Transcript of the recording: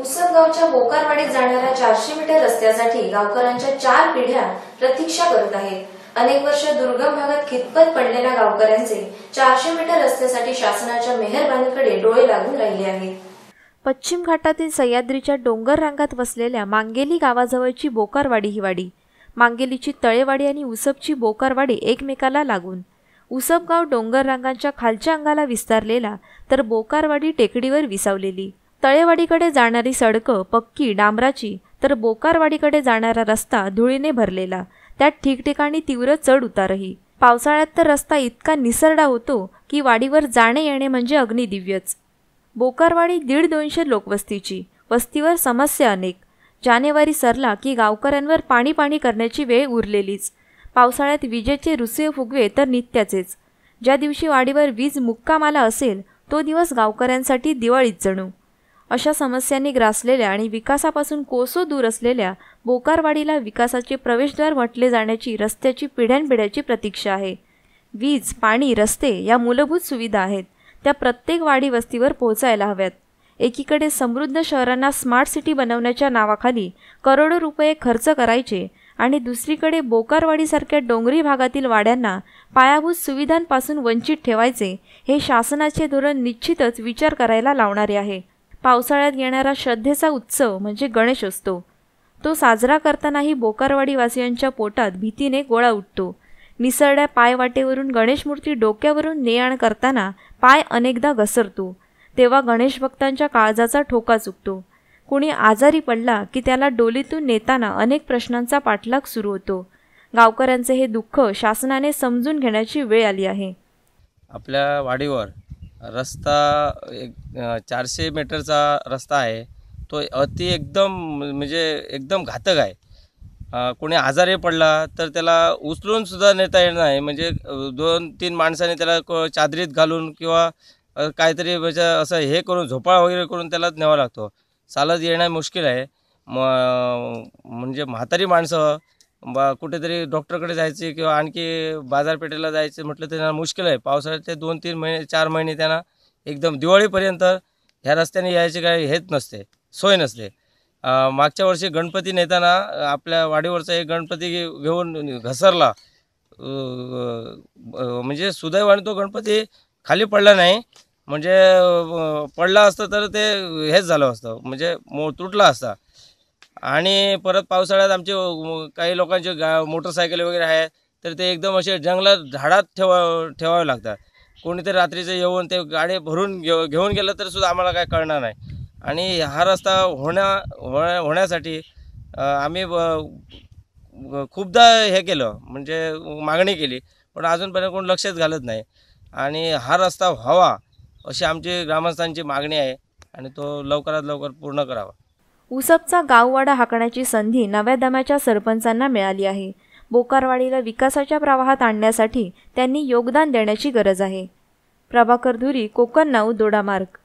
उसदगावच्या बोकारवाडीत जाणाऱ्या चारशे मीटर रस्त्यासाठी गावकऱ्यांच्या चार पिढ्या प्रतीक्षा करत आहेत अनेक वर्ष दुर्गम भागात खितपत पडलेल्या गावकऱ्यांचे चारशे मीटर रस्त्यासाठी शासनाच्या मेहरबानीकडे डोळे लागून राहिले आहेत पश्चिम घाटातील सह्याद्रीच्या डोंगर रांगात वसलेल्या मांगेली गावाजवळची बोकारवाडी ही वाडी मांगेलीची तळेवाडी आणि उसबची बोकारवाडी एकमेकाला लागून उसबगाव डोंगर रांगांच्या खालच्या अंगाला विस्तारलेला तर बोकारवाडी टेकडीवर विसावलेली तळेवाडीकडे जाणारी सडकं पक्की डांबराची तर बोकारवाडीकडे जाणारा रस्ता धुळीने भरलेला त्यात ठिकठिकाणी तीव्र चढ उतारही पावसाळ्यात तर रस्ता इतका निसरडा होतो की वाडीवर जाणे येणे म्हणजे अग्निदिव्यच बोकारवाडी दीड दोनशे लोकवस्तीची वस्तीवर समस्या अनेक जानेवारी सरला की गावकऱ्यांवर पाणी पाणी करण्याची वेळ उरलेलीच पावसाळ्यात विजेचे रुसे फुगवे तर नित्याचेच ज्या दिवशी वाडीवर वीज मुक्कामाला असेल तो दिवस गावकऱ्यांसाठी दिवाळीत जणू अशा समस्यांनी ग्रासलेल्या आणि विकासापासून कोसो दूर असलेल्या बोकारवाडीला विकासाचे प्रवेशद्वार म्हटले जाण्याची रस्त्याची पिढ्यानपिढ्याची प्रतीक्षा आहे वीज पाणी रस्ते या मूलभूत सुविधा आहेत त्या प्रत्येक वाडी वस्तीवर पोहोचायला हव्यात एकीकडे समृद्ध शहरांना स्मार्ट सिटी बनवण्याच्या नावाखाली करोडो रुपये खर्च करायचे आणि दुसरीकडे बोकारवाडीसारख्या डोंगरी भागातील वाड्यांना पायाभूत सुविधांपासून वंचित ठेवायचे हे शासनाचे धोरण निश्चितच विचार करायला लावणारे आहे पावसाळ्यात येणारा श्रद्धेचा उत्सव म्हणजे गणेश असतो तो साजरा करतानाही बोकारवाडीवासियांच्या पोटात भीतीने गोळा उठतो निसरड्या पायवाटेवरून गणेशमूर्ती डोक्यावरून ने आण करताना पाय अनेकदा घसरतो तेव्हा गणेश भक्तांच्या काळजाचा ठोका चुकतो कुणी आजारी पडला की त्याला डोलीतून नेताना अनेक प्रश्नांचा पाठलाग सुरू होतो गावकऱ्यांचे हे दुःख शासनाने समजून घेण्याची वेळ आली आहे आपल्या वाडीवर रस्ता एक चारशे मीटरचा रस्ता आहे तो अति एकदम म्हणजे एकदम घातक आहे कोणी आजारी पडला तर त्याला उचलून सुद्धा नेता येणार नाही म्हणजे दोन तीन माणसाने त्याला चादरीत घालून किंवा काहीतरी म्हणजे असं हे करून झोपाळ वगैरे करून त्याला नेवा लागतो चालत येणं मुश्किल आहे म म्हणजे म्हातारी माणसं बा कुठेतरी डॉक्टरकडे जायचे किंवा आणखी बाजारपेठेला जायचे म्हटलं तर त्यांना मुश्किल आहे पावसाळ्यात ते दोन तीन महिने चार महिने त्यांना एकदम दिवाळीपर्यंत ह्या रस्त्याने यायचे काही हेच नसते सोय नसते मागच्या वर्षी गणपती नेताना आपल्या वाडीवरचा एक गणपती घेऊन घसरला म्हणजे सुदैवाने तो गणपती खाली पडला नाही म्हणजे पडला असतं तर ते हेच झालं असतं म्हणजे मो तुटला असता आणि परत पावसाळ्यात आमचे काही लोकांचे गा मोटरसायकल वगैरे आहे तर ते एकदम असे जंगलात झाडात ठेवा ठेवावे लागतात कोणीतरी रात्रीचं येऊन ते गाडी भरून घेऊ घेऊन गेलं तर सुद्धा आम्हाला काय कळणार नाही आणि हा रस्ता होण्या होण्या होण्यासाठी आम्ही खूपदा हे केलं म्हणजे मागणी केली पण अजूनपर्यंत कोण लक्षच घालत नाही आणि हा रस्ता व्हावा अशी आमची ग्रामस्थांची मागणी आहे आणि तो लवकरात लवकर पूर्ण करावा उसपचा गाववाडा हाकण्याची संधी नव्या दम्याच्या सरपंचांना मिळाली आहे बोकारवाडीला विकासाच्या प्रवाहात आणण्यासाठी त्यांनी योगदान देण्याची गरज आहे प्रभाकर धुरी कोकण नऊ दोडामार्ग